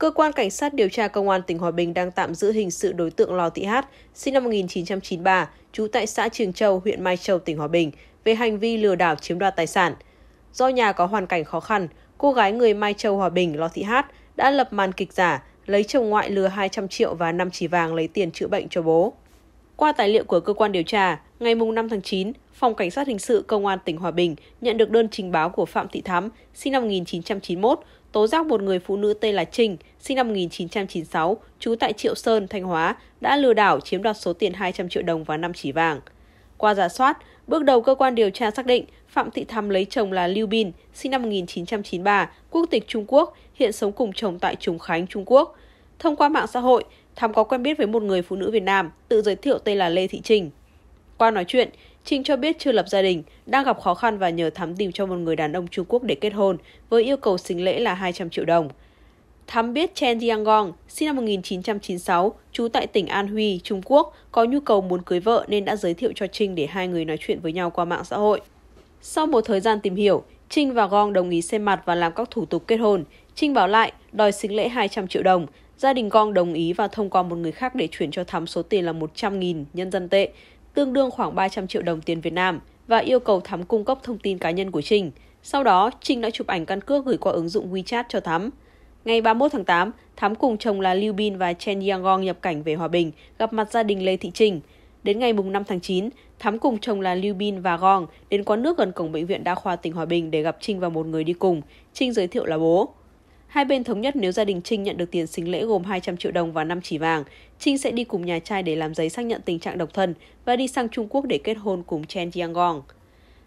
Cơ quan Cảnh sát điều tra Công an tỉnh Hòa Bình đang tạm giữ hình sự đối tượng Lò Thị Hát, sinh năm 1993, trú tại xã Trường Châu, huyện Mai Châu, tỉnh Hòa Bình, về hành vi lừa đảo chiếm đoạt tài sản. Do nhà có hoàn cảnh khó khăn, cô gái người Mai Châu, Hòa Bình, Lò Thị Hát đã lập màn kịch giả, lấy chồng ngoại lừa 200 triệu và 5 chỉ vàng lấy tiền chữa bệnh cho bố. Qua tài liệu của cơ quan điều tra, ngày 5 tháng 9, Phòng Cảnh sát Hình sự Công an tỉnh Hòa Bình nhận được đơn trình báo của Phạm Thị Thắm, sinh năm 1991, tố giác một người phụ nữ tên là Trinh, sinh năm 1996, trú tại Triệu Sơn, Thanh Hóa, đã lừa đảo chiếm đoạt số tiền 200 triệu đồng và 5 chỉ vàng. Qua giả soát, bước đầu cơ quan điều tra xác định Phạm Thị Thắm lấy chồng là Lưu Bin, sinh năm 1993, quốc tịch Trung Quốc, hiện sống cùng chồng tại Trùng Khánh, Trung Quốc – thông qua mạng xã hội, Thắm có quen biết với một người phụ nữ Việt Nam, tự giới thiệu tên là Lê Thị Trình. Qua nói chuyện, Trình cho biết chưa lập gia đình, đang gặp khó khăn và nhờ Thắm tìm cho một người đàn ông Trung Quốc để kết hôn với yêu cầu xính lễ là 200 triệu đồng. Thắm biết Chen Jiangong, sinh năm 1996, trú tại tỉnh An Huy, Trung Quốc, có nhu cầu muốn cưới vợ nên đã giới thiệu cho Trinh để hai người nói chuyện với nhau qua mạng xã hội. Sau một thời gian tìm hiểu, Trinh và Gong đồng ý xem mặt và làm các thủ tục kết hôn. Trinh bảo lại, đòi xính lễ 200 triệu đồng, gia đình con đồng ý và thông qua một người khác để chuyển cho Thắm số tiền là 100.000 nhân dân tệ, tương đương khoảng 300 triệu đồng tiền Việt Nam và yêu cầu Thắm cung cấp thông tin cá nhân của Trinh. Sau đó, Trinh đã chụp ảnh căn cước gửi qua ứng dụng WeChat cho Thắm. Ngày 31 tháng 8, Thắm cùng chồng là Liu Bin và Chen Yangon nhập cảnh về Hòa Bình, gặp mặt gia đình Lê Thị Trinh. Đến ngày 5 tháng 9, Thắm cùng chồng là Liu Bin và Gong đến quán nước gần cổng bệnh viện đa khoa tỉnh Hòa Bình để gặp Trinh và một người đi cùng. Trinh giới thiệu là bố. Hai bên thống nhất nếu gia đình Trinh nhận được tiền sinh lễ gồm 200 triệu đồng và 5 chỉ vàng, Trinh sẽ đi cùng nhà trai để làm giấy xác nhận tình trạng độc thân và đi sang Trung Quốc để kết hôn cùng Chen Jiangong.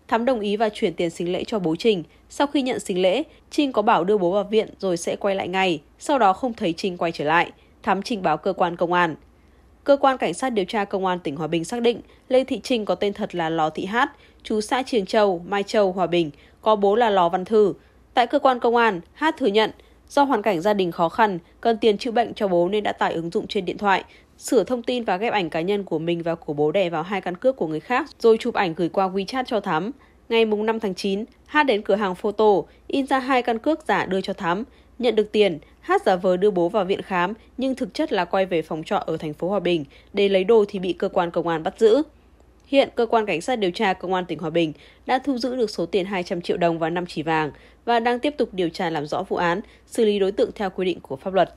Thắm đồng ý và chuyển tiền sinh lễ cho bố Trinh. Sau khi nhận sinh lễ, Trinh có bảo đưa bố vào viện rồi sẽ quay lại ngay, sau đó không thấy Trinh quay trở lại. Thắm trình báo cơ quan công an. Cơ quan Cảnh sát điều tra Công an tỉnh Hòa Bình xác định Lê Thị Trinh có tên thật là Lò Thị Hát, chú xã Triềng Châu, Mai Châu, Hòa Bình, có bố là Lò Văn Thư. Tại cơ quan công an, Hát thừa nhận Do hoàn cảnh gia đình khó khăn, cần tiền chữa bệnh cho bố nên đã tải ứng dụng trên điện thoại, sửa thông tin và ghép ảnh cá nhân của mình và của bố đẻ vào hai căn cước của người khác rồi chụp ảnh gửi qua WeChat cho Thắm. Ngày 5 tháng 9, Hát đến cửa hàng photo, in ra hai căn cước giả đưa cho Thắm. Nhận được tiền, Hát giả vờ đưa bố vào viện khám nhưng thực chất là quay về phòng trọ ở thành phố Hòa Bình để lấy đồ thì bị cơ quan công an bắt giữ. Hiện cơ quan cảnh sát điều tra công an tỉnh Hòa Bình đã thu giữ được số tiền 200 triệu đồng và 5 chỉ vàng và đang tiếp tục điều tra làm rõ vụ án, xử lý đối tượng theo quy định của pháp luật.